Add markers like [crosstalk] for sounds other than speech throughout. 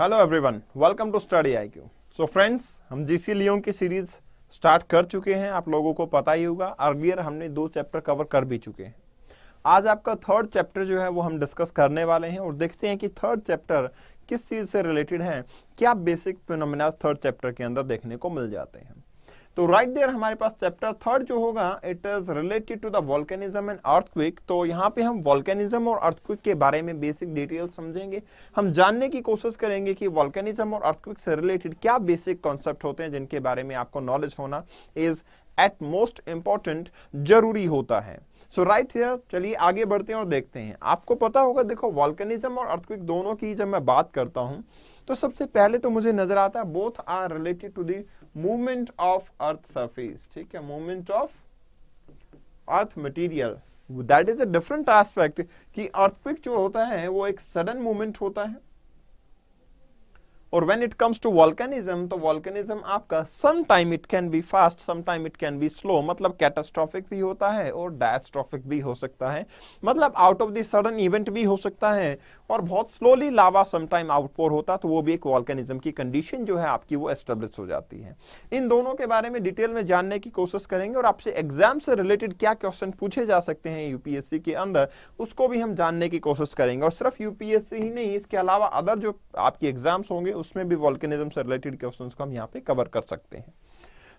Hello everyone welcome to study IQ so friends हम G C Leong की series start कर चुके हैं आप लोगों को पता ही होगा अर्लियर हमने दो चैप्टर कवर कर भी चुके हैं आज आपका थर्ड चैप्टर जो है वो हम डिस्कस करने वाले हैं और देखते हैं कि थर्ड चैप्टर किस चीज़ से रिलेटेड है क्या बेसिक फिनोमिनाज थर्ड चैप्टर के अंदर देखने को मिल जाते हैं तो राइट देयर हमारे पास चैप्टर थर्ड जो होगा it is related to the volcanism and earthquake तो यहाँ पे हम वॉल्केनिज्म और अर्थक्विक के बारे में बेसिक डिटेल्स समझेंगे हम जानने की कोशिश करेंगे कि वॉल्केनिज्म और अर्थक्विक से रिलेटेड क्या बेसिक कॉन्सेप्ट होते हैं जिनके बारे में आपको नॉलेज होना इज एट मोस्ट इंपॉर्टेंट जरूरी होता है सो राइट हियर चलिए आगे बढ़ते हैं और देखते हैं आपको पता होगा देखो वॉल्केनिज्म और अर्थक्विक दोनों की जब मैं बात करता हूँ तो सबसे पहले तो मुझे नजर आता है both are related to the movement of earth surface ठीक है movement of earth material that is a different aspect कि अर्थक्विक जो होता है वो एक सडन मूवमेंट होता है और when it comes to volcanism तो वॉल्केनिज्म आपका it can be fast some time it can be slow मतलब catastrophic भी होता है और डायस्ट्रॉफिक भी हो सकता है मतलब out of the sudden event भी हो सकता है और बहुत लावा सम टाइम आउटपोर होता तो वो भी एक वॉल्केनिज्म की कंडीशन जो है आपकी वो एस्टेब्लिश हो जाती है इन दोनों के बारे में डिटेल में जानने की कोशिश करेंगे और आपसे एग्जाम से रिलेटेड क्या क्वेश्चन पूछे जा सकते हैं यूपीएससी के अंदर उसको भी हम जानने की कोशिश करेंगे और सिर्फ यूपीएससी ही नहीं इसके अलावा अदर जो आपके एग्जाम्स होंगे उसमें भी वॉल्केनिज्म से रिलेटेड क्वेश्चन को हम यहाँ पे कवर कर सकते हैं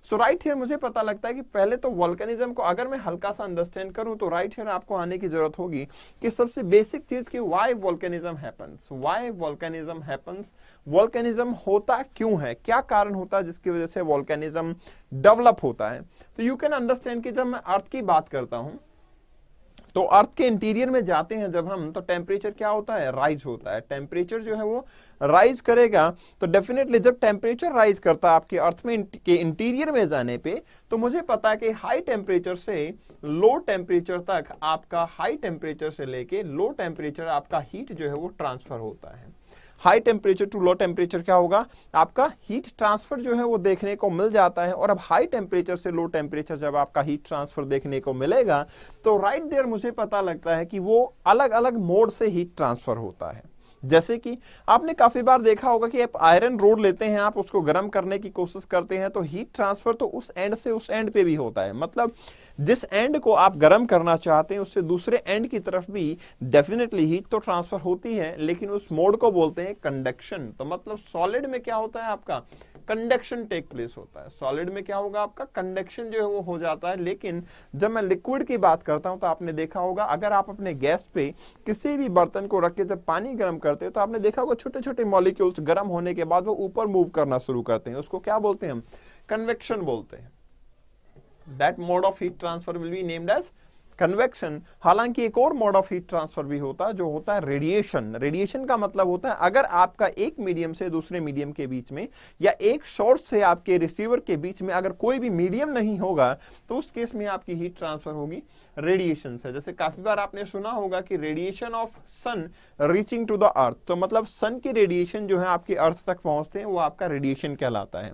सो राइट हेयर मुझे पता लगता है कि पहले तो वॉल्केनिज्म को अगर मैं हल्का सा अंडरस्टैंड करूं तो राइट right हेयर आपको आने की जरूरत होगी कि सबसे बेसिक चीज की why volcanism happens why volcanism happens volcanism होता क्यों है क्या कारण होता है जिसकी वजह से वॉल्केनिज्म डेवलप होता है तो यू कैन अंडरस्टैंड कि जब मैं अर्थ की बात करता हूं तो अर्थ के इंटीरियर में जाते हैं जब हम तो टेम्परेचर क्या होता है राइज होता है टेम्परेचर जो है वो राइज करेगा तो डेफिनेटली जब टेम्परेचर राइज करता है आपके अर्थ में के इंटीरियर में जाने पे तो मुझे पता है कि हाई टेम्परेचर से लो टेम्परेचर तक आपका हाई टेम्परेचर से लेके लो टेम्परेचर आपका हीट जो है वो ट्रांसफर होता है high temperature to low temperature क्या होगा आपका हीट ट्रांसफर जो है वो देखने को मिल जाता है और अब हाई टेम्परेचर से लो टेम्परेचर जब आपका हीट ट्रांसफर देखने को मिलेगा तो राइट right देयर मुझे पता लगता है कि वो अलग अलग मोड से हीट ट्रांसफर होता है जैसे कि आपने काफ़ी बार देखा होगा कि आप आयरन रोड लेते हैं आप उसको गर्म करने की कोशिश करते हैं तो हीट ट्रांसफर तो उस एंड से उस एंड पे भी होता है मतलब जिस एंड को आप गर्म करना चाहते हैं उससे दूसरे एंड की तरफ भी डेफिनेटली हीट तो ट्रांसफर होती है लेकिन उस मोड को बोलते हैं कंडक्शन तो मतलब सॉलिड में क्या होता है आपका कंडक्शन टेक प्लेस होता है सॉलिड में क्या होगा आपका कंडक्शन जो है वो हो जाता है लेकिन जब मैं लिक्विड की बात करता हूं तो आपने देखा होगा अगर आप अपने गैस पे किसी भी बर्तन को रख के जब पानी गर्म करते हो तो आपने देखा होगा छोटे छोटे मॉलिक्यूल्स गर्म होने के बाद वो ऊपर मूव करना शुरू करते हैं उसको क्या बोलते हैं हम कन्वेक्शन बोलते हैं that mode of heat transfer will be named as convection हालांकि एक और मोड ऑफ हीट ट्रांसफर भी होता है जो होता है रेडिएशन रेडिएशन का मतलब होता है अगर आपका एक मीडियम से दूसरे मीडियम के बीच में या एक सोर्स से आपके रिसीवर के बीच में अगर कोई भी मीडियम नहीं होगा तो उस केस में आपकी हीट ट्रांसफर होगी रेडिएशन से जैसे काफी बार आपने सुना होगा कि radiation of sun reaching to the earth तो मतलब सन की रेडिएशन जो है आपके अर्थ तक पहुंचते हैं वो आपका रेडिएशन कहलाता है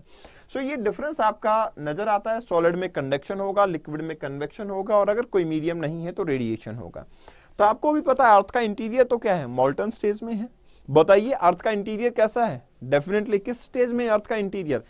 सो ये डिफरेंस आपका नजर आता है सॉलिड में कंडक्शन होगा लिक्विड में कन्वेक्शन होगा और अगर कोई मीडियम नहीं है तो रेडिएशन होगा तो आपको भी पता है अर्थ का इंटीरियर तो क्या है मोल्टन स्टेज में है बताइए अर्थ का इंटीरियर कैसा है डेफिनेटली किस स्टेज में अर्थ का इंटीरियर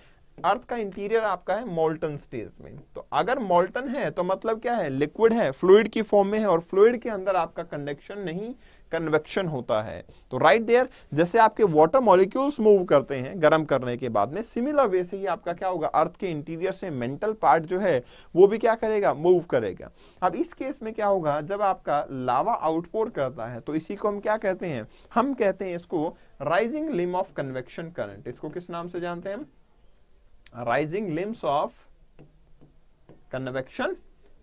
अर्थ का इंटीरियर आपका है मोल्टन स्टेज में तो अगर मोल्टन है तो मतलब क्या है लिक्विड है फ्लूड की फॉर्म में है और फ्लूड के अंदर आपका कंडक्शन नहीं कन्वेक्शन होता है तो राइट देयर जैसे आपके वाटर मॉलिक्यूल्स मूव करते हैं गर्म करने के बाद में सिमिलर वे से ही आपका क्या होगा अर्थ के इंटीरियर से मेंटल पार्ट जो है वो भी क्या करेगा मूव करेगा अब इस केस में क्या होगा जब आपका लावा आउटपोर करता है तो इसी को हम क्या कहते हैं हम कहते हैं इसको rising limb of convection current इसको किस नाम से जानते हैं हम rising limbs of convection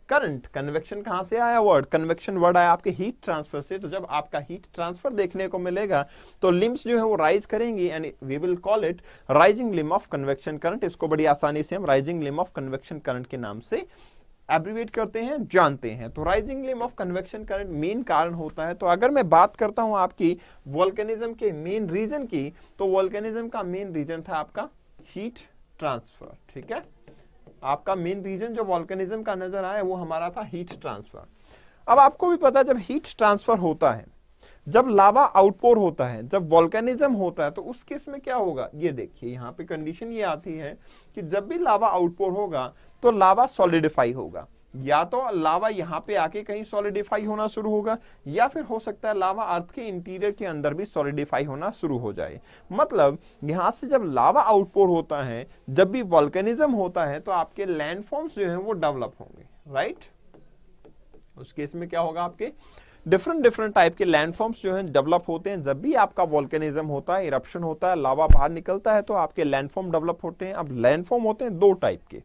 current convection कहां से आया वर्ड कन्वेक्शन वर्ड आया आपके हीट ट्रांसफर से तो जब आपका हीट ट्रांसफर देखने को मिलेगा तो लिम्स जो है वो राइज करेंगी and we will call it rising limb of convection current इसको बड़ी आसानी से हम rising limb of convection current के नाम से एब्रीवेट करते हैं जानते हैं तो rising limb of convection current main कारण होता है तो अगर मैं बात करता हूं आपकी वोल्केनिज्म के मेन रीजन की तो वोल्केनिज्म का मेन रीजन था आपका हीट ट्रांसफर ठीक है आपका मेन रीजन जो वॉल्केनिज्म का नजर आया वो हमारा था हीट ट्रांसफर अब आपको भी पता है जब हीट ट्रांसफर होता है जब लावा आउटपोर होता है जब वॉल्केनिज्म होता है तो उस केस में क्या होगा ये देखिए यहाँ पे कंडीशन ये आती है कि जब भी लावा आउटपोर होगा तो लावा सॉलिडिफाई होगा या तो लावा यहां पे आके कहीं सॉलिडिफाई होना शुरू होगा या फिर हो सकता है लावा अर्थ के इंटीरियर के अंदर भी सॉलिडिफाई होना शुरू हो जाए मतलब यहां से जब लावा आउटपोर होता है जब भी वॉल्केनिज्म होता है तो आपके लैंडफॉर्म्स जो है वो डेवलप होंगे राइट उस केस में क्या होगा आपके डिफरेंट डिफरेंट टाइप के लैंडफॉर्म्स जो हैं डेवलप होते हैं जब भी आपका वॉल्केनिज्म होता है इरप्शन होता है लावा बाहर निकलता है तो आपके लैंडफॉर्म डेवलप होते हैं अब लैंडफॉर्म होते हैं दो टाइप के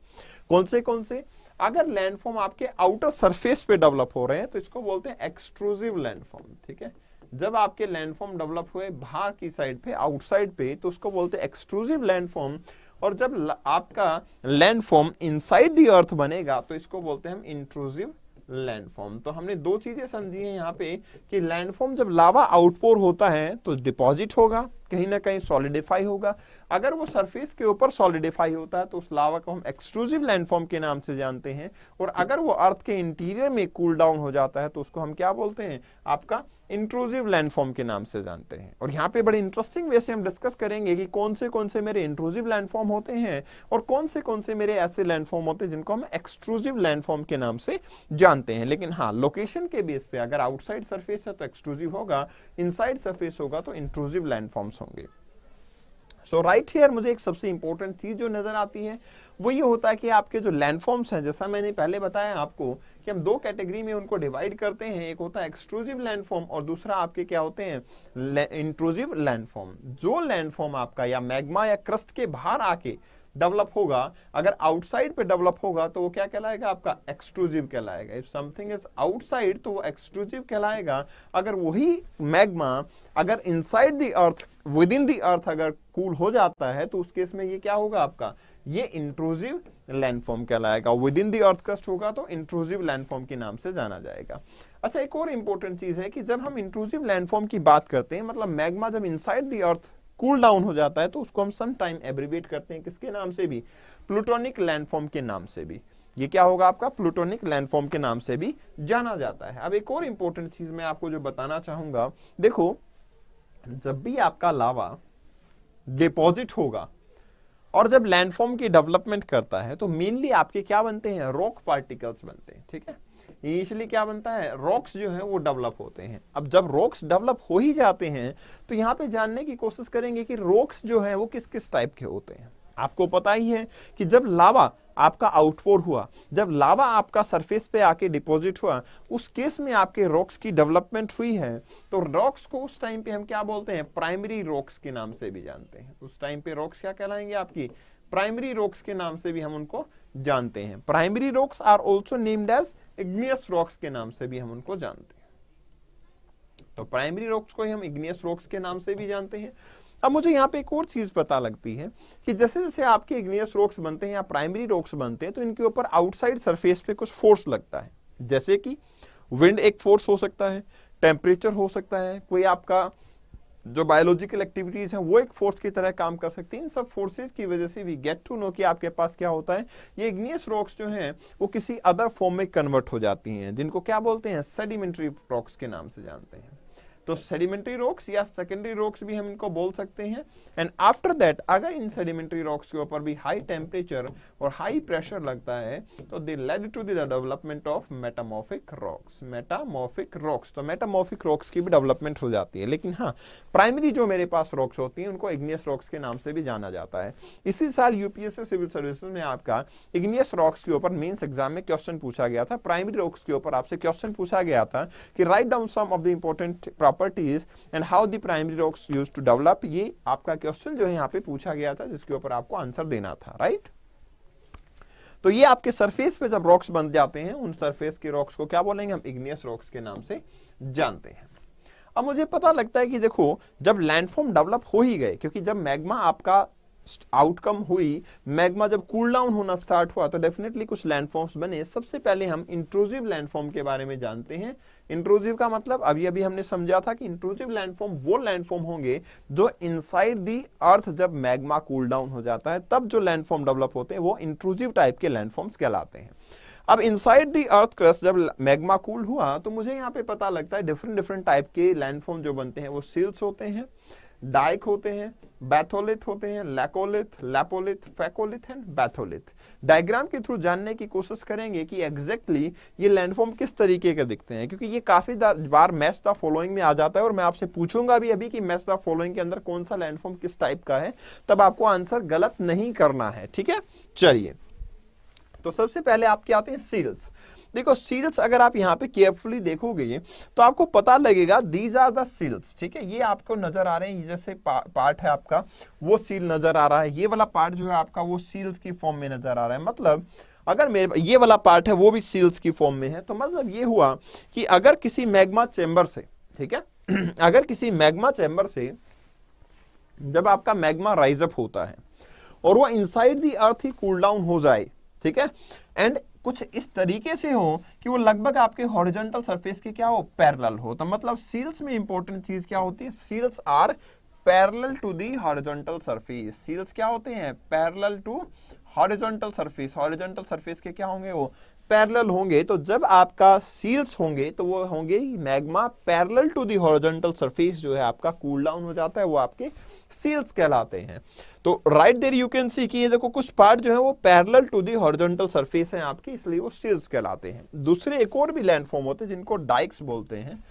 कौन से कौन से अगर लैंडफॉर्म आपके आउटर सरफेस पे डेवलप हो रहे हैं तो इसको बोलते हैं एक्सक्लूसिव लैंडफॉर्म ठीक है जब आपके लैंडफॉर्म डेवलप हुए बाहर की साइड पे आउटसाइड पे तो उसको बोलते हैं एक्सक्लूसिव लैंडफॉर्म और जब आपका लैंडफॉर्म इनसाइड द अर्थ बनेगा तो इसको बोलते हैं हम इंट्रूसिव लैंडफॉर्म तो हमने दो चीजें समझी हैं यहाँ पे कि लैंडफॉर्म जब लावा आउटपोर होता है तो डिपॉजिट होगा कहीं ना कहीं सॉलिडिफाई होगा अगर वो सरफेस के ऊपर सॉलिडिफाई होता है तो उस लावा को हम एक्सक्लूसिव लैंडफॉर्म के नाम से जानते हैं और अगर वो अर्थ के इंटीरियर में कूल डाउन हो जाता है तो उसको हम क्या बोलते हैं आपका इंट्रूजिव लैंडफॉर्म के नाम से जानते हैं और यहाँ पे बड़े इंटरेस्टिंग वे से हम डिस्कस करेंगे कि कौन से कौन से मेरे इंट्रूजिव लैंडफॉर्म होते हैं और कौन से कौन से मेरे ऐसे लैंडफॉर्म होते हैं जिनको हम एक्सट्रूजिव लैंडफॉर्म के नाम से जानते हैं लेकिन हाँ लोकेशन के बेस पे अगर आउटसाइड सरफेस है तो एक्सक्लूसिव होगा इनसाइड सरफेस होगा तो इंट्रूजिव लैंडफॉर्म्स होंगे सो राइट हेयर मुझे एक सबसे इंपॉर्टेंट चीज जो नजर आती है वो ये होता है कि आपके जो लैंडफॉर्म्स हैं जैसा मैंने पहले बताया आपको कि हम दो कैटेगरी में उनको डिवाइड करते हैं एक होता है एक्सट्रूजिव लैंडफॉर्म और दूसरा आपके क्या होते हैं इंट्रूजिव लैंडफॉर्म जो लैंडफॉर्म आपका या मैग्मा या क्रस्ट के बाहर आके डेवलप होगा अगर आउटसाइड पे डेवलप होगा तो वो क्या कहलाएगा आपका एक्सक्लूसिव कहलाएगा इफ समथिंग इज आउटसाइड तो वो एक्सक्लूसिव कहलाएगा अगर वही मैग्मा अगर inside the earth within the earth अगर कूल हो जाता है तो उस केस में ये क्या होगा आपका ये इंट्रोजिव लैंडफॉर्म कहलाएगा within the earth crust होगा तो इंट्रोजिव लैंडफॉर्म के नाम से जाना जाएगा अच्छा एक और इंपॉर्टेंट चीज़ है कि जब हम इंट्रोजिव लैंडफॉर्म की बात करते हैं मतलब मैग्मा जब inside the earth cool down हो जाता है तो उसको हम सम टाइम एब्रीवेट करते हैं किसके नाम से भी प्लूटोनिक लैंडफॉर्म के नाम से भी ये क्या होगा आपका प्लूटोनिक लैंडफॉर्म के नाम से भी जाना जाता है अब एक और इंपॉर्टेंट चीज़ मैं आपको जो बताना चाहूंगा देखो जब भी आपका लावा डिपॉजिट होगा और जब लैंडफॉर्म की डेवलपमेंट करता है तो मेनली आपके क्या बनते हैं रॉक पार्टिकल्स बनते हैं ठीक है इनिशियली क्या बनता है रॉक्स जो है वो डेवलप होते हैं अब जब रॉक्स डेवलप हो ही जाते हैं तो यहाँ पे जानने की कोशिश करेंगे कि रॉक्स जो है वो किस किस टाइप के होते हैं आपको पता ही है कि जब लावा आपका आउटपोर हुआ जब लावा आपका सरफेस पे आके डिपॉजिट हुआ उस केस में आपके रॉक्स की डेवलपमेंट हुई है तो रॉक्स को उस टाइम पे हम क्या बोलते हैं प्राइमरी रॉक्स के नाम से भी जानते हैं उस टाइम पे रॉक्स क्या कहलाएंगे आपकी प्राइमरी रॉक्स के नाम से भी हम उनको जानते हैं primary rocks are also named as igneous rocks के नाम से भी हम उनको जानते हैं तो प्राइमरी रॉक्स को ही हम इग्नियस रॉक्स के नाम से भी जानते हैं अब मुझे यहाँ पे एक और चीज पता लगती है कि जैसे जैसे आपके इग्नियस रोक्स बनते हैं या प्राइमरी रोक्स बनते हैं तो इनके ऊपर आउटसाइड सरफेस पे कुछ फोर्स लगता है जैसे कि विंड एक फोर्स हो सकता है टेम्परेचर हो सकता है कोई आपका जो बायोलॉजिकल एक्टिविटीज हैं वो एक फोर्स की तरह काम कर सकती है इन सब फोर्सेज की वजह से वी गेट टू नो कि आपके पास क्या होता है ये इग्नियस रॉक्स जो हैं वो किसी अदर फॉर्म में कन्वर्ट हो जाती हैं जिनको क्या बोलते हैं सेडिमेंट्री रॉक्स के नाम से जानते हैं तो सेडिमेंट्री रॉक्स या सेकेंडरी रॉक्स भी हम इनको बोल सकते हैं एंड आफ्टर दैट अगर इन सेडिमेंट्री रॉक्स के ऊपर भी हाई टेम्परेचर और हाई प्रेशर लगता है तो they led to the development of metamorphic rocks metamorphic rocks तो मेटामॉफिक रॉक्स की भी डेवलपमेंट हो जाती है लेकिन हाँ प्राइमरी जो मेरे पास रॉक्स होती हैं उनको इग्नियस रॉक्स के नाम से भी जाना जाता है इसी साल यूपीएससी सिविल सर्विस में आपका इग्नियस रॉक्स के ऊपर मेन्स एग्जाम में क्वेश्चन पूछा गया था प्राइमरी रॉक्स के ऊपर आपसे क्वेश्चन पूछा गया था कि write down some of the important property properties and how the primary rocks use to develop ये आपका क्वेश्चन जो है यहाँ पे पूछा गया था जिसके ऊपर आपको आंसर देना था राइट right? तो ये आपके सरफेस पे जब रॉक्स बन जाते हैं उन सरफेस के रॉक्स को क्या बोलेंगे हम इग्नियस रॉक्स के नाम से जानते हैं अब मुझे पता लगता है कि देखो जब लैंडफॉर्म डेवलप हो ही गए क्योंकि जब मैग्मा आपका आउटकम हुई मैग्मा जब कूल डाउन होना स्टार्ट हुआ तो डेफिनेटली कुछ लैंडफॉर्म्स बने सबसे पहले हम इंट्रोजिव लैंडफॉर्म के बारे में जानते हैं इंट्रोजिव का मतलब अभी अभी हमने समझा था कि इंट्रोजिव लैंडफॉर्म वो लैंडफॉर्म होंगे जो इनसाइड दी अर्थ जब मैग्मा कूल डाउन हो जाता है तब जो लैंडफॉर्म डेवलप होते हैं वो इंट्रोजिव टाइप के लैंडफॉर्म्स कहलाते हैं अब इनसाइड दी अर्थ क्रस्ट जब मैग्मा कूल हुआ तो मुझे यहाँ पे पता लगता है डिफरेंट डिफरेंट टाइप के लैंडफॉर्म जो बनते हैं वो सील्स होते हैं डाइक होते हैं बैथोलिथ होते हैं laccolith lopolith phacolith and batholith diagram के थ्रू जानने की कोशिश करेंगे कि एग्जैक्टली exactly ये लैंडफॉर्म किस तरीके के दिखते हैं क्योंकि ये काफी बार मैच द फॉलोइंग में आ जाता है और मैं आपसे पूछूंगा भी अभी कि मैच द फॉलोइंग के अंदर कौन सा लैंडफॉर्म किस टाइप का है तब आपको आंसर गलत नहीं करना है ठीक है चलिए तो सबसे पहले आपके आते हैं सील्स देखो सील्स अगर आप यहाँ पे केयरफुली देखोगे तो आपको पता लगेगा दीज आर द सील्स ठीक है ये आपको नजर आ रहे हैं जैसे पा, पार्ट है आपका वो सील नजर आ रहा है ये वाला पार्ट जो है आपका वो सील्स की फॉर्म में नजर आ रहा है मतलब अगर मेरे ये वाला पार्ट है वो भी सील्स की फॉर्म में है तो मतलब ये हुआ कि अगर किसी मैग्मा चैम्बर से ठीक है [clears throat] अगर किसी मैग्मा चैम्बर से जब आपका मैग्मा राइजअप होता है और वो इनसाइड दी अर्थ ही कूल डाउन हो जाए ठीक है एंड कुछ इस तरीके से हो कि वो लगभग आपके हॉरिजॉन्टल सरफेस के क्या हो पैरेलल हो तो मतलब सील्स में इंपॉर्टेंट चीज क्या होती है sills are parallel to the horizontal surface sills क्या होते हैं parallel to horizontal surface horizontal surface के क्या होंगे वो पैरल होंगे तो जब आपका सील्स होंगे तो वो होंगे magma parallel to the horizontal surface जो है आपका कूल डाउन हो जाता है वो आपके सील्स कहलाते हैं तो right there you can see कि ये देखो कुछ पार्ट जो है वो parallel to the horizontal surface है आपकी इसलिए वो सील्स कहलाते हैं दूसरे एक और भी लैंडफॉर्म होते हैं जिनको डाइक्स बोलते हैं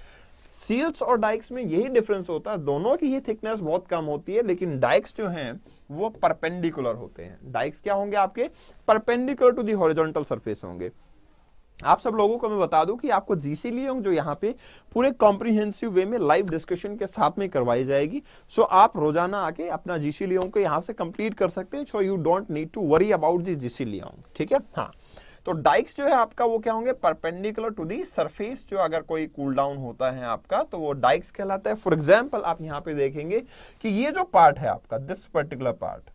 सील्स और डाइक्स में यही डिफरेंस होता है दोनों की ही थिकनेस बहुत कम होती है लेकिन डाइक्स जो हैं वो परपेंडिकुलर होते हैं डाइक्स क्या होंगे आपके perpendicular to the horizontal surface होंगे आप सब लोगों को मैं बता दूं कि आपको जीसी लियोंग जो यहाँ पे पूरे कॉम्प्रिहेंसिव वे में लाइव डिस्कशन के साथ में करवाई जाएगी सो so आप रोजाना आके अपना जीसी लियोंग को यहाँ से कंप्लीट कर सकते हैं so you don't need to worry about this GC Leong ठीक है हाँ तो डाइक्स जो है आपका वो क्या होंगे परपेंडिकुलर टू दी सरफेस जो अगर कोई कूल cool डाउन होता है आपका तो वो डाइक्स कहलाता है फॉर एग्जाम्पल आप यहाँ पे देखेंगे कि ये जो पार्ट है आपका दिस पर्टिकुलर पार्ट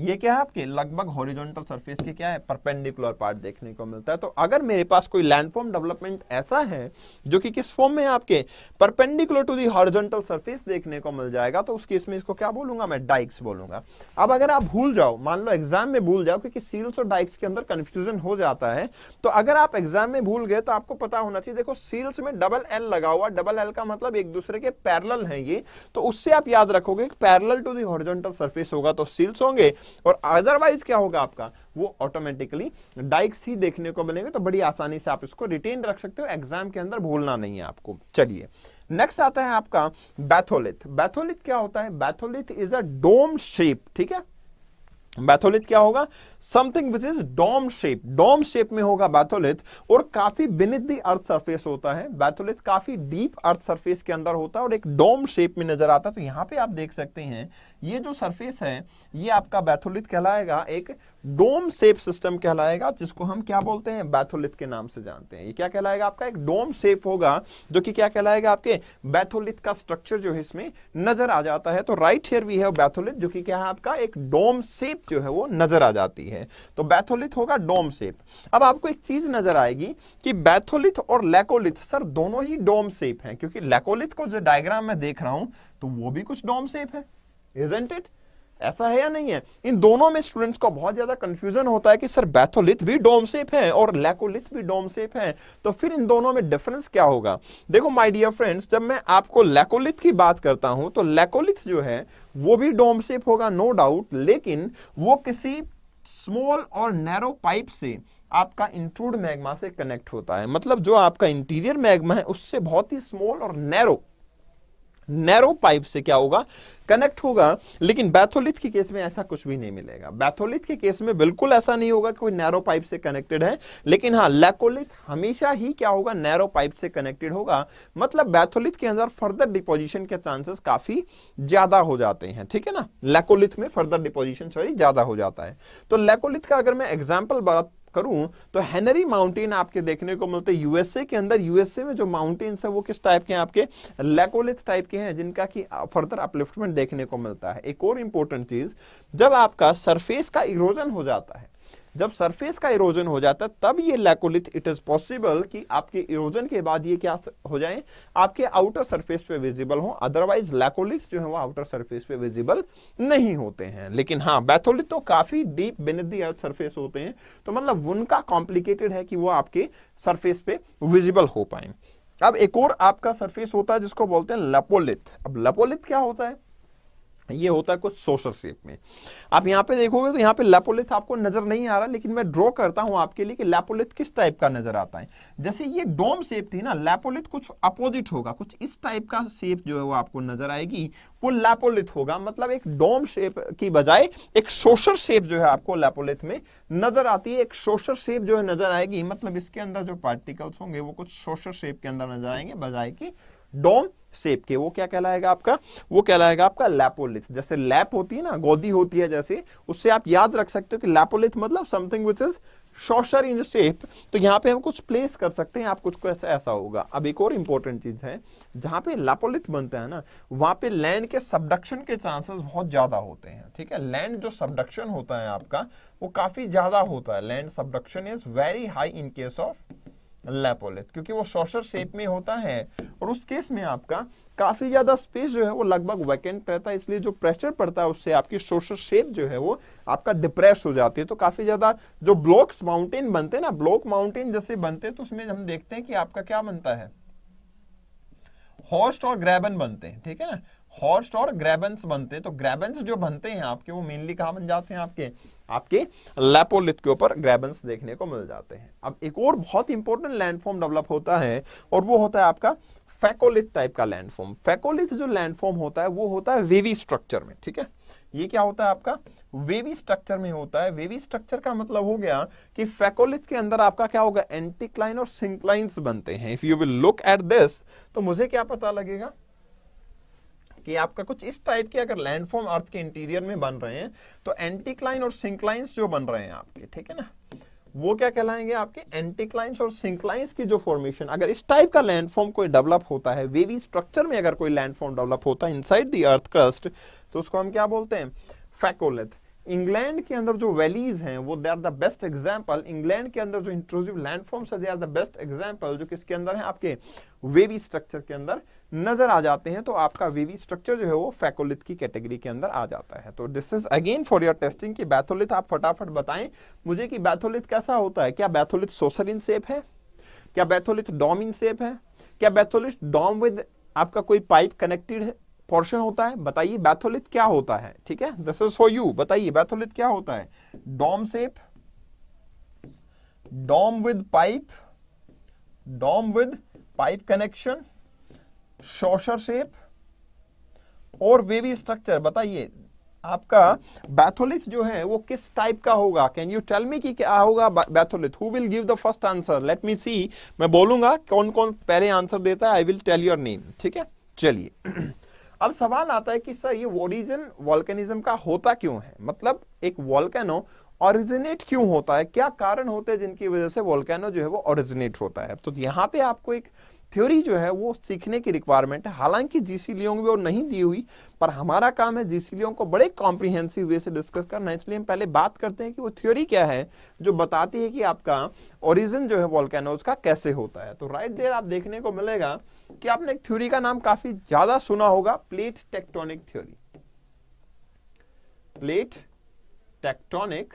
ये क्या है आपके लगभग हॉरिजॉन्टल सरफेस के क्या है परपेंडिकुलर पार्ट देखने को मिलता है तो अगर मेरे पास कोई लैंडफॉर्म डेवलपमेंट ऐसा है जो कि किस फॉर्म में आपके perpendicular to the horizontal surface देखने को मिल जाएगा तो उस केस में इसको क्या बोलूंगा मैं डाइक्स बोलूंगा अब अगर आप भूल जाओ मान लो एग्जाम में भूल जाओ क्योंकि सील्स और डाइक्स के अंदर कंफ्यूजन हो जाता है तो अगर आप एग्जाम में भूल गए तो आपको पता होना चाहिए देखो सील्स में डबल एल लगा हुआ डबल एल का मतलब एक दूसरे के पैरल है ये तो उससे आप याद रखोगे parallel to the horizontal surface होगा तो सील्स होंगे और अदरवाइज क्या होगा आपका वो ऑटोमेटिकली डाइक्स ही देखने को मिलेंगे तो बड़ी आसानी से आप इसको रिटेन रख सकते हो एग्जाम के अंदर भूलना नहीं है आपको चलिए नेक्स्ट आता है आपका बैथोलिथ बैथोलिथ क्या होता है batholith is a dome shape ठीक है बैथोलिथ क्या होगा something which is dome shape dome shape में होगा बैथोलिथ और काफी बिनिथ दी अर्थ सरफेस होता है बैथोलिथ काफी डीप अर्थ सरफेस के अंदर होता है और एक डोम शेप में नजर आता है तो यहां पे आप देख सकते हैं ये जो सरफेस है ये आपका बैथोलिथ कहलाएगा एक डोम सेप सिस्टम कहलाएगा जिसको हम क्या बोलते हैं बैथोलिथ के नाम से जानते हैं ये क्या कहलाएगा आपका एक डोम सेप होगा जो कि क्या कहलाएगा आपके बैथोलिथ का स्ट्रक्चर जो है इसमें नजर आ जाता है तो राइट हेयर भी है बैथोलिथ जो कि क्या है आपका एक डोम सेप जो है वो नजर आ जाती है तो बैथोलिथ होगा डोम सेप अब आपको एक चीज नजर आएगी कि बैथोलिथ और लेकोलिथ सर दोनों ही डोम सेप है क्योंकि लेकोलिथ को जो डायग्राम में देख रहा हूं तो वो भी कुछ डोम सेप है इजेंट इट ऐसा है या नहीं है इन दोनों में स्टूडेंट्स को बहुत ज्यादा कंफ्यूजन होता है कि सर बैथोलिथ भी डोम सेप है और लैकोलिथ भी डोम सेप है तो फिर इन दोनों में डिफरेंस क्या होगा देखो माय डियर फ्रेंड्स जब मैं आपको लैकोलिथ की बात करता हूं तो लैकोलिथ जो है वो भी डोम सेप होगा नो डाउट लेकिन वो किसी स्मॉल और नैरो पाइप से आपका इंट्रूड मैग्मा से कनेक्ट होता है मतलब जो आपका इंटीरियर मैग्मा है उससे बहुत ही स्मॉल और नैरो नैरो पाइप से क्या होगा कनेक्ट होगा लेकिन बैथोलिथ के केस में ऐसा कुछ भी नहीं मिलेगा बैथोलिथ के केस में बिल्कुल ऐसा नहीं होगा कि कोई नैरो पाइप से कनेक्टेड है लेकिन हाँ लैकोलिथ हमेशा ही क्या होगा नैरो पाइप से कनेक्टेड होगा मतलब बैथोलिथ के अंदर फर्दर डिपोजिशन के चांसेस काफी ज्यादा हो जाते हैं ठीक है ना लैकोलिथ में फर्दर डिपोजिशन सॉरी ज्यादा हो जाता है तो लैकोलिथ का अगर मैं एग्जाम्पल बात करूं तो हेनरी माउंटेन आपके देखने को मिलते हैं यूएसए के अंदर यूएसए में जो माउंटेन्स है वो किस टाइप के हैं आपके लेकोलिथ टाइप के हैं जिनका कि फर्दर अपलिफ्टमेंट देखने को मिलता है एक और इंपॉर्टेंट चीज जब आपका सरफेस का इरोजन हो जाता है जब सरफेस का इरोजन हो जाता है तब ये लैकोलिथ इट इज पॉसिबल कि आपके इरोजन के बाद ये क्या हो जाए आपके आउटर सरफेस पे विजिबल हो अदरवाइज लैकोलिथ जो है वो आउटर सरफेस पे विजिबल नहीं होते हैं लेकिन हाँ बैथोलिथ तो काफी डीप बेनिदी अर्थ सरफेस होते हैं तो मतलब उनका कॉम्प्लिकेटेड है कि वो आपके सरफेस पे विजिबल हो पाए अब एक और आपका सरफेस होता है जिसको बोलते हैं लपोलिथ अब लपोलिथ क्या होता है ये होता है कुछ सोशल शेप में आप यहाँ पे देखोगे तो यहाँ पे लैपोलिथ आपको नजर नहीं आ रहा लेकिन मैं ड्रॉ करता हूं आपके लिए कि लैपोलिथ किस टाइप का नजर आता है जैसे ये डोम शेप थी ना लेपोलिथ कुछ अपोजिट होगा कुछ इस टाइप का शेप जो है वो आपको नजर आएगी वो लैपोलिथ होगा मतलब एक डोम शेप की बजाय एक सोशल शेप जो है आपको लैपोलिथ में नजर आती है एक सोशल शेप जो है नजर आएगी मतलब इसके अंदर जो पार्टिकल्स होंगे वो कुछ सोशल शेप के अंदर नजर आएंगे बजाय की डोम सेप के वो क्या कहलाएगा आपका वो कहलाएगा आपका लैपोलिथ जैसे लैप होती है ना गोदी होती है जैसे उससे आप याद रख सकते हो कि लैपोलिथ मतलब something which is saucer in shape तो यहाँ पे हम कुछ प्लेस कर सकते हैं आप कुछ को ऐसा, ऐसा होगा अब एक और इंपॉर्टेंट चीज है जहां पे लापोलिथ बनता है ना वहां पे लैंड के सबडक्शन के चांसेस बहुत ज्यादा होते हैं ठीक है लैंड जो सबडक्शन होता है आपका वो काफी ज्यादा होता है land subduction is very high in case of lopolith क्योंकि वो शॉर्टर शेप में होता है और उस केस में आपका काफी ज्यादा स्पेस जो है वो लगभग वैकेंट रहता है इसलिए जो प्रेशर पड़ता है उससे आपकी शोशर शेप जो है वो आपका डिप्रेस हो जाती है तो काफी ज्यादा जो ब्लॉक्स माउंटेन बनते हैं ना ब्लॉक माउंटेन जैसे बनते हैं तो उसमें हम देखते हैं कि आपका क्या बनता है हॉर्स्ट और ग्रेबन बनते हैं ठीक है ना हॉर्स्ट और ग्रेबन बनते हैं तो ग्रेबन जो बनते हैं आपके वो मेनली कहा बन जाते हैं आपके आपके लेपोलिथ के ऊपर ग्रेबन देखने को मिल जाते हैं अब एक और बहुत इंपॉर्टेंट लैंडफॉर्म डेवलप होता है और वो होता है आपका फैकोलिथ टाइप का लैंडफॉर्म फैकोलिथ जो लैंडफॉर्म होता है वो होता है वेवी स्ट्रक्चर में ठीक है ये क्या होता है आपका वेवी स्ट्रक्चर में होता है वेवी स्ट्रक्चर का मतलब हो गया कि फैकोलिथ के अंदर आपका क्या होगा एंटीक्लाइन और सिंक्लाइंस बनते हैं if you will look at this तो मुझे क्या पता लगेगा कि आपका कुछ इस टाइप के अगर लैंडफॉर्म अर्थ के इंटीरियर में बन रहे हैं तो एंटीक्लाइन और सिंक्लाइंस जो बन रहे हैं आपके ठीक है ना वो क्या कहलाएंगे आपके एंटीक्लाइंस और सिंक्लाइंस की जो फॉर्मेशन अगर इस टाइप का लैंडफॉर्म कोई डेवलप होता है वेवी स्ट्रक्चर में अगर कोई लैंडफॉर्म डेवलप होता है इनसाइड दी अर्थ क्रस्ट तो उसको हम क्या बोलते हैं फैकोलेथ इंग्लैंड के अंदर जो वैलीज हैं वो they are the best example England के अंदर जो इंट्रोजिव लैंडफॉर्म्स है they are the best example जो किसके अंदर है आपके वेवी स्ट्रक्चर के अंदर नजर आ जाते हैं तो आपका वीवी स्ट्रक्चर जो है वो फैकोलिथ की कैटेगरी के अंदर आ जाता है तो this is again for your testing की बैथोलिथ आप फटाफट बताएं मुझे कि बैथोलिथ कैसा होता है क्या बैथोलिथ सोसर इन सेप है क्या बैथोलिथ डॉम इन सेप है क्या बैथोलिथ डॉम विद आपका कोई पाइप कनेक्टेड पोर्शन होता है बताइए बैथोलिथ क्या होता है ठीक है दिस इज फॉर यू बताइए बैथोलिथ क्या होता है dome shape dome with pipe dome with pipe connection saucer shape और वेवी स्ट्रक्चर बताइए आपका बैथोलिथ जो है वो किस टाइप का होगा कैन यू टेल मी कि क्या होगा batholith who will give the first answer let me see मैं बोलूंगा कौन कौन पहले आंसर देता है I will tell your name ठीक है चलिए [clears throat] अब सवाल आता है कि सर ये ओरिजिन वॉल्केनिज्म का होता क्यों है मतलब एक वॉल्केनो ऑरिजिनेट क्यों होता है क्या कारण होते हैं जिनकी वजह से वॉल्केनो जो है वो ऑरिजिनेट होता है तो यहाँ पे आपको एक थ्योरी जो है वो सीखने की रिक्वायरमेंट है हालांकि जीसी लियोंग भी और नहीं दी हुई पर हमारा काम है जीसी लियोंग को बड़े कॉम्प्रिहेंसिव वे से डिस्कस करना इसलिए हम पहले बात करते हैं कि वो थ्योरी क्या है जो बताती है कि आपका ओरिजिन जो है वॉल्केनोज का कैसे होता है तो राइट देर आप देखने को मिलेगा कि आपने एक थ्योरी का नाम काफी ज्यादा सुना होगा plate tectonic theory plate tectonic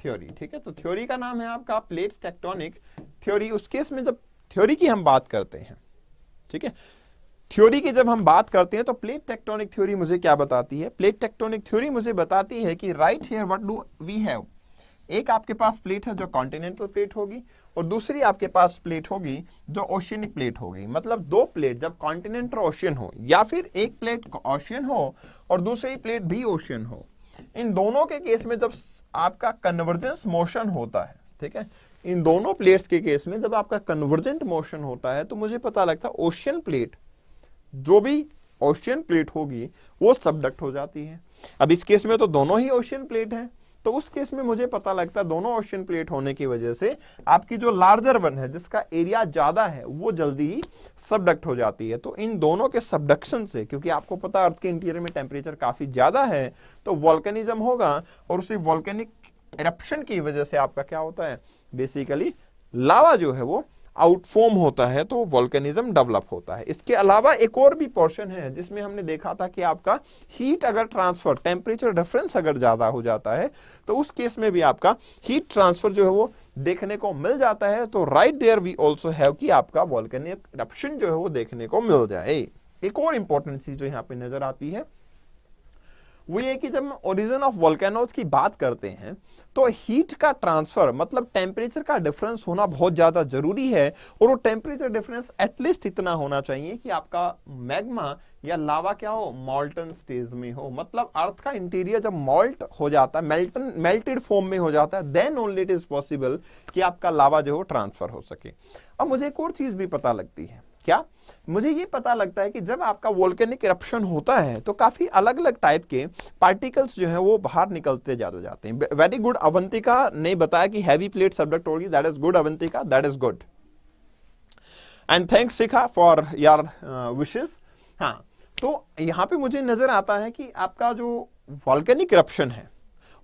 theory ठीक है तो थ्योरी का नाम है आपका प्लेट टेक्टोनिक थ्योरी उस केस में जब थ्योरी की हम बात करते हैं ठीक है थ्योरी की जब हम बात करते हैं तो प्लेट टेक्टोनिक थ्योरी मुझे क्या बताती है प्लेट टेक्टोनिक थ्योरी मुझे बताती है कि right here what do we have एक आपके पास प्लेट है जो कॉन्टिनेंटल प्लेट होगी और दूसरी आपके पास प्लेट होगी जो ओशियनिक प्लेट होगी मतलब दो प्लेट जब कॉन्टिनेंट और ओशियन हो या फिर एक प्लेट ओशियन हो और दूसरी प्लेट भी ओशियन हो इन दोनों के केस में जब आपका कन्वर्जेंस मोशन होता है ठीक है इन दोनों प्लेट्स के केस में जब आपका कन्वर्जेंट मोशन होता है तो मुझे पता लगता है ओशियन प्लेट जो भी ओशियन प्लेट होगी वो सबडक्ट हो जाती है अब इस केस में तो दोनों ही ओशियन प्लेट है तो उस केस में मुझे पता लगता है दोनों ओशियन प्लेट होने की वजह से आपकी जो लार्जर वन है जिसका एरिया ज्यादा है वो जल्दी ही सबडक्ट हो जाती है तो इन दोनों के सबडक्शन से क्योंकि आपको पता है अर्थ के इंटीरियर में टेम्परेचर काफी ज्यादा है तो वॉल्केनिज्म होगा और उसी वॉल्केनिक एरप्शन की वजह से आपका क्या होता है बेसिकली लावा जो है वो आउटफॉर्म होता है तो वॉल्केनिज्म डेवलप होता है इसके अलावा एक और भी पोर्शन है जिसमें हमने देखा था कि आपका हीट अगर ट्रांसफर टेम्परेचर डिफरेंस अगर ज़्यादा हो जाता है तो उस केस में भी आपका हीट ट्रांसफर जो है वो देखने को मिल जाता है तो right there we also have कि आपका वॉल्केनिक इरप्शन जो है वो देखने को मिल जाए एक और इंपॉर्टेंट चीज जो यहाँ पे नजर आती है वो ये कि जब ओरिजिन ऑफ वॉल्केनोज की बात करते हैं तो हीट का ट्रांसफर मतलब टेम्परेचर का डिफरेंस होना बहुत ज़्यादा जरूरी है और वो टेम्परेचर डिफरेंस एटलीस्ट इतना होना चाहिए कि आपका मैग्मा या लावा क्या हो मॉल्टन स्टेज में हो मतलब अर्थ का इंटीरियर जब मॉल्ट हो जाता है मेल्टन मेल्टेड फॉर्म में हो जाता है then only it is possible कि आपका लावा जो हो ट्रांसफर हो सके अब मुझे एक और चीज़ भी पता लगती है क्या मुझे ये पता लगता है कि जब आपका वोल्केनिक इरप्शन होता है तो काफ़ी अलग अलग टाइप के पार्टिकल्स जो है वो बाहर निकलते जाते जाते हैं वेरी गुड अवंतिका ने बताया कि हैवी प्लेट सब्जेक्ट होगी that is good Avantika that is good and thanks Shikha for your विशेष हाँ तो यहाँ पे मुझे नज़र आता है कि आपका जो वॉल्केनिक इरप्शन है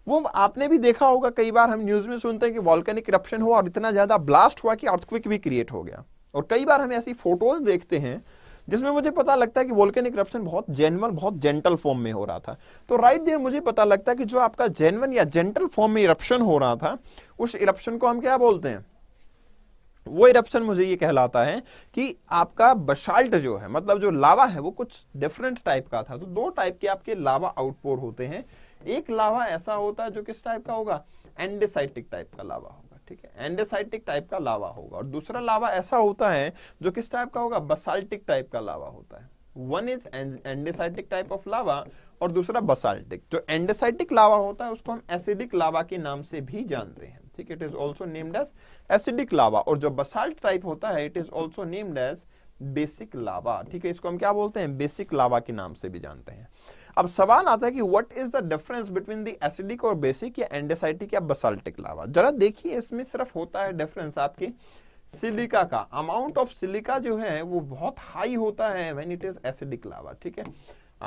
वो आपने भी देखा होगा कई बार हम न्यूज़ में सुनते हैं कि वॉल्केनिक इरप्शन हुआ और इतना ज़्यादा ब्लास्ट हुआ कि अर्थक्विक भी क्रिएट हो गया और कई बार हम ऐसी फोटोज देखते हैं जिसमें मुझे पता लगता है कि वोल्केनिक रप्शन बहुत जेनवन बहुत जेंटल फॉर्म में हो रहा था तो राइट देर मुझे पता लगता है कि जो आपका जेनवन या जेंटल फॉर्म में इरप्शन हो रहा था उस इरप्शन को हम क्या बोलते हैं वो इरप्शन मुझे ये कहलाता है कि आपका बशाल्ट जो है मतलब जो लावा है वो कुछ डिफरेंट टाइप का था तो दो टाइप के आपके लावा आउटपोर होते हैं एक लावा ऐसा होता है जो किस टाइप का होगा एंडिसाइटिक टाइप का लावा होगा ठीक है एंडेसाइटिक टाइप का लावा होगा और दूसरा लावा ऐसा होता है जो किस टाइप का होगा बसाल्टिक टाइप का लावा होता है one is andesitic type of lava और दूसरा बसाल्टिक जो एंडेसाइटिक लावा होता है उसको हम एसिडिक लावा के नाम से भी जानते हैं ठीक it is also named as acidic lava और जो बसाल्ट टाइप होता है it is also named as basic lava ठीक है इसको हम क्या बोलते हैं बेसिक लावा के नाम से भी जानते हैं अब सवाल आता है कि what is the difference between the acidic और बेसिक या एंडेसाइटिक या बसाल्टिक लावा जरा देखिए इसमें सिर्फ होता है डिफरेंस आपकी सिलिका का अमाउंट ऑफ सिलिका जो है वो बहुत हाई होता है when it is acidic lava ठीक है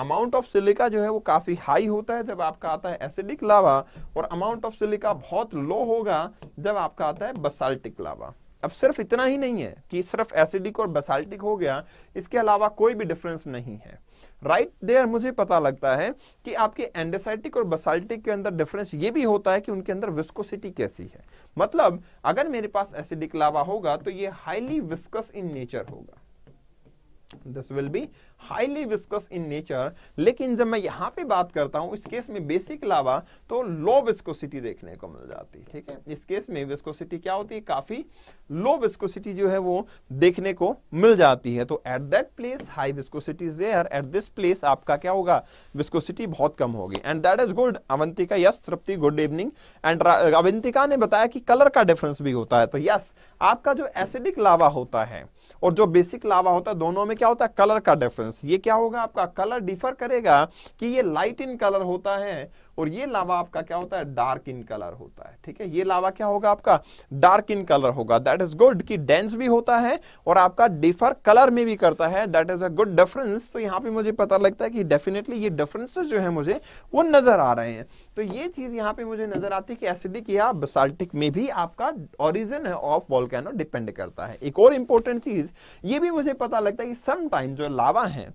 अमाउंट ऑफ सिलिका जो है वो काफ़ी हाई होता है जब आपका आता है एसिडिक लावा और अमाउंट ऑफ सिलिका बहुत लो होगा जब आपका आता है बसाल्टिक लावा अब सिर्फ इतना ही नहीं है कि सिर्फ एसिडिक और बसाल्टिक हो गया इसके अलावा कोई भी डिफरेंस नहीं है राइट right देयर मुझे पता लगता है कि आपके एंडेसाइटिक और बसाल्टिक के अंदर डिफरेंस ये भी होता है कि उनके अंदर विस्कोसिटी कैसी है मतलब अगर मेरे पास एसिडिक लावा होगा तो ये हाईली विस्कस इन नेचर होगा this will be highly viscous in nature लेकिन जब मैं यहाँ पे बात करता हूँ इस केस में बेसिक लावा तो लो विस्कोसिटी देखने को मिल जाती है ठीक है इस केस में विस्कोसिटी क्या होती है काफी लो विस्कोसिटी जो है वो देखने को मिल जाती है तो at that place high viscosity there at this place आपका क्या होगा विस्कोसिटी बहुत कम होगी and that is good Avantika yes Tripti good evening and Avantika ने बताया कि कलर का डिफरेंस भी होता है तो यस आपका जो एसिडिक लावा होता है और जो बेसिक लावा होता है दोनों में क्या होता है कलर का डिफरेंस ये क्या होगा आपका कलर डिफर करेगा कि ये लाइट इन कलर होता है और ये लावा आपका क्या होता है डार्क इन कलर होता है ठीक है ये लावा क्या होगा आपका डार्क इन कलर होगा दैट इज गुड कि डेंस भी होता है और आपका डिफर कलर में भी करता है that is a good difference तो यहां पे मुझे पता लगता है कि डेफिनेटली ये डिफरेंसेस जो है मुझे वो नजर आ रहे हैं तो ये चीज यहां पे मुझे नजर आती है कि एसिडिक या बसाल्टिक में भी आपका ओरिजिन ऑफ वॉल्केनो डिपेंड करता है एक और इंपॉर्टेंट चीज ये भी मुझे पता लगता है कि सम टाइम जो लावा है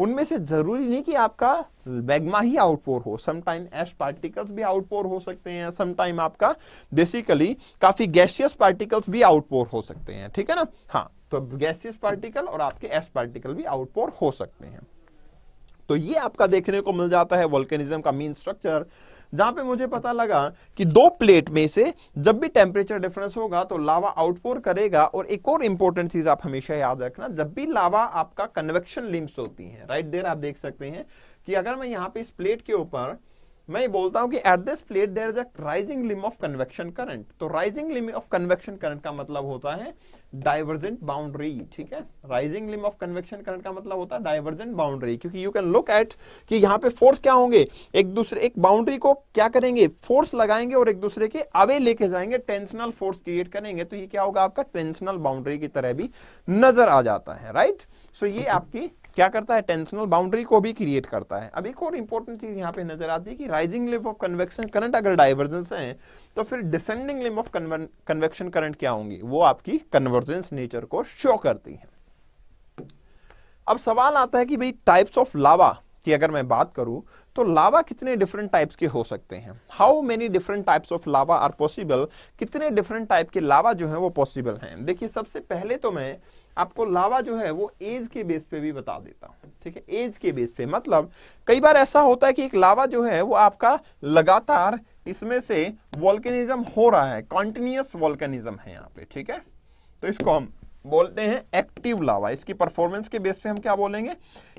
उनमें से जरूरी नहीं कि आपका मैग्मा ही आउटपोर हो समटाइम एश पार्टिकल्स भी आउटपोर हो सकते हैं समटाइम आपका बेसिकली काफी गैसियस पार्टिकल्स भी आउटपोर हो सकते हैं ठीक है ना हाँ तो गैसियस पार्टिकल और आपके एश पार्टिकल भी आउटपोर हो सकते हैं तो ये आपका देखने को मिल जाता है वोल्केनिज्म का मीन स्ट्रक्चर जहां पे मुझे पता लगा कि दो प्लेट में से जब भी टेम्परेचर डिफरेंस होगा तो लावा आउटपोर करेगा और एक और इंपॉर्टेंट चीज आप हमेशा याद रखना जब भी लावा आपका कन्वेक्शन लिम्स होती है राइट देर आप देख सकते हैं कि अगर मैं यहाँ पे इस प्लेट के ऊपर मैं बोलता हूं कि at this plate there is a rising limb of convection current तो rising limb of convection current का मतलब होता है डाइवर्जेंट बाउंड्री ठीक है rising limb of convection current का मतलब होता है डाइवर्जेंट बाउंड्री क्योंकि यू कैन लुक एट कि यहां पे फोर्स क्या होंगे एक दूसरे एक बाउंड्री को क्या करेंगे फोर्स लगाएंगे और एक दूसरे के अवे लेके जाएंगे टेंशनल फोर्स क्रिएट करेंगे तो ये क्या होगा आपका टेंशनल बाउंड्री की तरह भी नजर आ जाता है राइट right? सो so ये आपकी क्या करता है टेंशनल बाउंड्री को भी क्रिएट करता है अब एक और इंपॉर्टेंट चीज यहाँ पे नजर आती है कि rising limb of convection current अगर डाइवर्जेंस है तो फिर descending limb of convection current क्या होंगी वो आपकी कन्वर्जेंस नेचर को शो करती है अब सवाल आता है कि भाई टाइप्स ऑफ लावा की अगर मैं बात करूं तो लावा कितने डिफरेंट टाइप्स के हो सकते हैं how many different types of lava are possible कितने डिफरेंट टाइप के लावा जो है वो पॉसिबल हैं देखिए सबसे पहले तो मैं आपको लावा जो है वो एज के बेस पे भी बता देता हूं ठीक है एज के बेस पे मतलब कई बार ऐसा होता है कि एक लावा जो है वो आपका लगातार इसमें से वॉल्केनिज्म हो रहा है कॉन्टिन्यूस वॉल्केनिज्म है यहाँ पे ठीक है तो इसको हम बोलते हैं एक्टिव लावा इसकी परफॉर्मेंस के बेस पे हम क्या बोलेंगे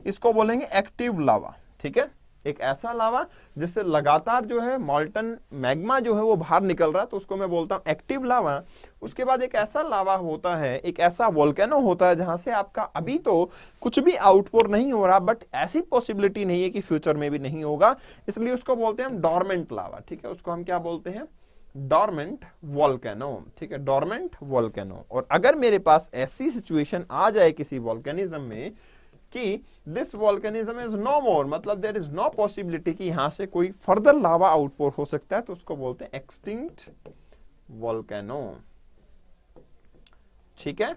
इसको बोलेंगे एक्टिव लावा ठीक है एक ऐसा लावा जिससे लगातार जो है मॉल्टन मैग्मा जो है वो बाहर निकल रहा है तो उसको मैं बोलता हूँ एक्टिव लावा उसके बाद एक ऐसा लावा होता है एक ऐसा वोल्केनो होता है जहां से आपका अभी तो कुछ भी आउटपोर नहीं हो रहा बट ऐसी पॉसिबिलिटी नहीं है कि फ्यूचर में भी नहीं होगा इसलिए उसको बोलते हैं हम डॉर्मेंट लावा ठीक है उसको हम क्या बोलते हैं डॉर्मेंट वॉल्केनो ठीक है डॉर्मेंट वॉल्केनो और अगर मेरे पास ऐसी सिचुएशन आ जाए किसी वॉल्केनिज्म में कि this volcanism is no more मतलब देर इज नो पॉसिबिलिटी कि यहां से कोई फर्दर लावा आउटपोर हो सकता है तो उसको बोलते हैं एक्सटिंक्ट वॉल्केनो ठीक है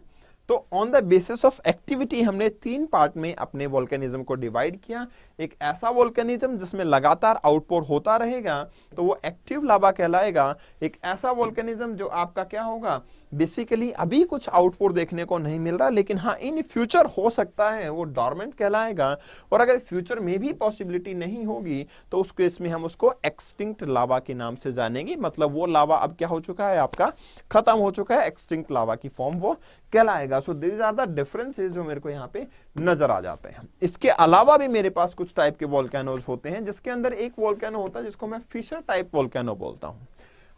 तो on the basis of activity हमने तीन पार्ट में अपने वॉल्केनिज्म को डिवाइड किया एक ऐसा वॉल्केनिज्म जिसमें लगातार आउटपोर होता रहेगा तो वो एक्टिव लावा कहलाएगा एक ऐसा वॉल्केनिज्म जो आपका क्या होगा बेसिकली अभी कुछ आउटपुट देखने को नहीं मिल रहा लेकिन हाँ इन फ्यूचर हो सकता है वो डॉर्मेंट कहलाएगा और अगर फ्यूचर में भी पॉसिबिलिटी नहीं होगी तो उस केस में हम उसको एक्सटिंक्ट लावा के नाम से जानेंगे मतलब वो लावा अब क्या हो चुका है आपका खत्म हो चुका है एक्सटिंक्ट लावा की फॉर्म वो कहलाएगा so this are the differences जो मेरे को यहाँ पे नजर आ जाते हैं इसके अलावा भी मेरे पास कुछ टाइप के वॉल्केनोज होते हैं जिसके अंदर एक वॉल्केनो होता है जिसको मैं फिशर टाइप वॉल्केनो बोलता हूँ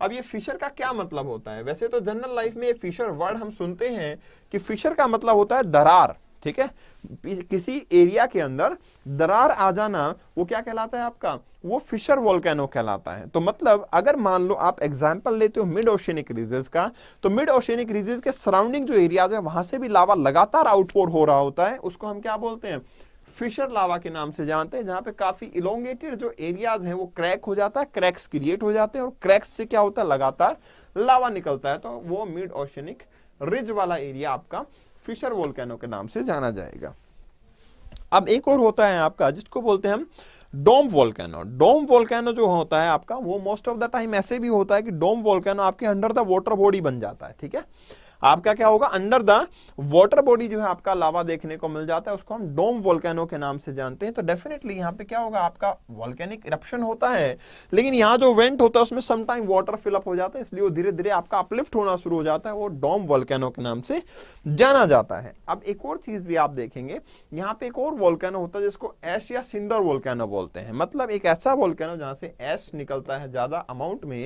अब ये फिशर का क्या मतलब होता है वैसे तो जनरल लाइफ में ये फिशर वर्ड हम सुनते हैं कि फिशर का मतलब होता है दरार ठीक है किसी एरिया के अंदर दरार आ जाना वो क्या कहलाता है आपका वो फिशर वोल्केनो कहलाता है तो मतलब अगर मान लो आप एग्जांपल लेते हो मिड ओशनिक रीजेस का तो मिड ओशनिक रीजेस के सराउंडिंग जो एरियाज है वहां से भी लावा लगातार आउटपोर हो रहा होता है उसको हम क्या बोलते हैं फिशर लावा के नाम से जानते हैं जहां पे काफी इलोंगेटेड जो एरियाज हैं वो क्रैक हो जाता है क्रैक्स क्रिएट हो जाते हैं और क्रैक्स से क्या होता है लगातार लावा निकलता है तो वो मिड ओशनिक रिज वाला एरिया आपका फिशर वोल्केनो के नाम से जाना जाएगा अब एक और होता है आपका जिसको बोलते हैं हम डोम वोल्केनो डोम वोल्केनो जो होता है आपका वो मोस्ट ऑफ द टाइम ऐसे भी होता है कि डोम वोल्केनो आपके अंडर द वाटर बॉडी बन जाता है ठीक है आपका क्या होगा अंडर द वॉटर बॉडी जो है आपका लावा देखने को मिल जाता है उसको हम डोम वोल्केनो के नाम से जानते हैं तो डेफिनेटली यहाँ पे क्या होगा आपका वोल्केनिक इरप्शन होता है लेकिन यहाँ जो वेंट होता है उसमें समटाइम वाटर फिलअप हो जाता है इसलिए वो धीरे धीरे आपका अपलिफ्ट होना शुरू हो जाता है वो डोम वोल्केनो के नाम से जाना जाता है अब एक और चीज भी आप देखेंगे यहाँ पे एक और वोल्केनो होता है जिसको एश या सिंडर वोल्केनो बोलते हैं मतलब एक ऐसा वोल्केनो जहाँ से एश निकलता है ज्यादा अमाउंट में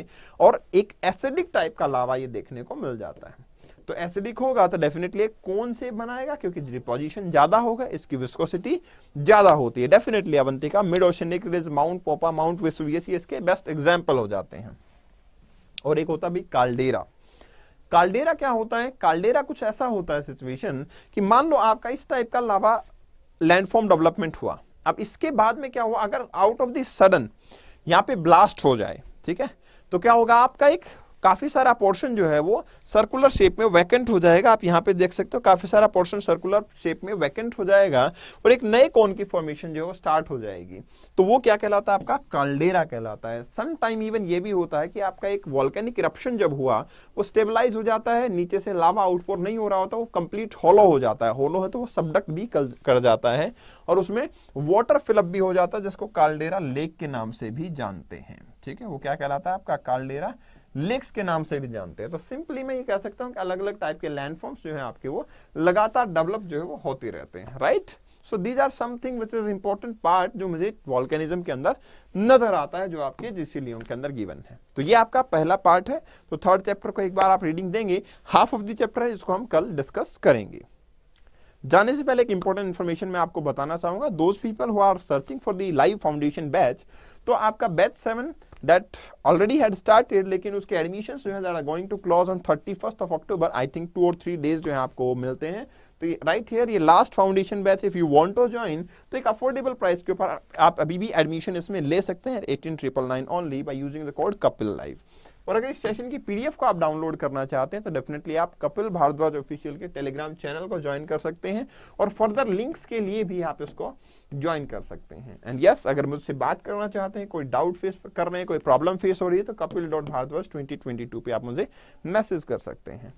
और एक एसिडिक टाइप का लावा ये देखने को मिल जाता है तो एसिडिक होगा तो डेफिनेटली कौन से बनाएगा क्योंकि डिपोजिशन ज्यादा होगा इसकी विस्कोसिटी ज्यादा होती है definitely Avantika mid oceanic ridge Mount Popa Mount Vesuvius इसके बेस्ट एग्जाम्पल हो जाते हैं और एक होता भी कालडेरा कालडेरा क्या होता है कालडेरा कुछ ऐसा होता है सिचुएशन कि मान लो आपका इस टाइप का लावा लैंडफॉर्म डेवलपमेंट हुआ अब इसके बाद में क्या हुआ अगर आउट ऑफ द सडन यहाँ पे ब्लास्ट हो जाए ठीक है तो क्या होगा आपका एक काफ़ी सारा पोर्शन जो है वो सर्कुलर शेप में वैकेंट हो जाएगा आप यहाँ पे देख सकते हो काफ़ी सारा पोर्शन सर्कुलर शेप में वैकेंट हो जाएगा और एक नए कोन की फॉर्मेशन जो है वो स्टार्ट हो जाएगी तो वो क्या कहलाता है आपका कालडेरा कहलाता है टाइम इवन ये भी होता है कि आपका एक वॉल्केनिक इरप्शन जब हुआ वो स्टेबलाइज हो जाता है नीचे से लावा आउटपोर नहीं हो रहा होता वो कंप्लीट होलो हो जाता है होलो है तो वो सबडक्ट भी कर जाता है और उसमें वॉटर फिलअप भी हो जाता है जिसको कालडेरा लेक के नाम से भी जानते हैं ठीक है वो क्या कहलाता है आपका कालडेरा लेक्स के नाम से भी जानते हैं तो सिंपली मैं ये कह सकता हूँ कि अलग अलग टाइप के लैंडफॉर्म्स जो है आपके वो लगातार डेवलप जो है वो होते रहते हैं right so these are something which is important part जो मुझे वॉल्केनिज्म के अंदर नजर आता है जो आपके जीसी लियोन के अंदर गिवन है तो ये आपका पहला पार्ट है तो थर्ड चैप्टर को एक बार आप रीडिंग देंगे हाफ ऑफ द चैप्टर है जिसको हम कल डिस्कस करेंगे जाने से पहले एक इंपॉर्टेंट इन्फॉर्मेशन मैं आपको बताना चाहूंगा those people who are searching for the live foundation batch तो आपका batch seven that already had started लेकिन उसके एडमिशन जो है going to close on thirty first of October I think two और थ्री डेज जो है आपको मिलते हैं तो राइट हेयर ये last foundation batch if you want to join तो एक अफोर्डेबल प्राइस के ऊपर आप अभी भी एडमिशन इसमें ले सकते हैं eighteen triple nine only by using the code Kapil live और अगर इस सेशन की पीडीएफ को आप डाउनलोड करना चाहते हैं तो डेफिनेटली आप कपिल भारद्वाज ऑफिशियल के टेलीग्राम चैनल को ज्वाइन कर सकते हैं और फर्दर लिंक्स के लिए भी आप इसको ज्वाइन कर सकते हैं एंड यस yes, अगर मुझसे बात करना चाहते हैं कोई डाउट फेस कर रहे हैं कोई प्रॉब्लम फेस हो रही है तो Kapil dot Bhardwaj twenty twenty two पे आप मुझे मैसेज कर सकते हैं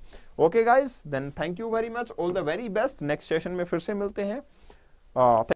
okay guys then thank you very much all the very best next session में फिर से मिलते हैं uh,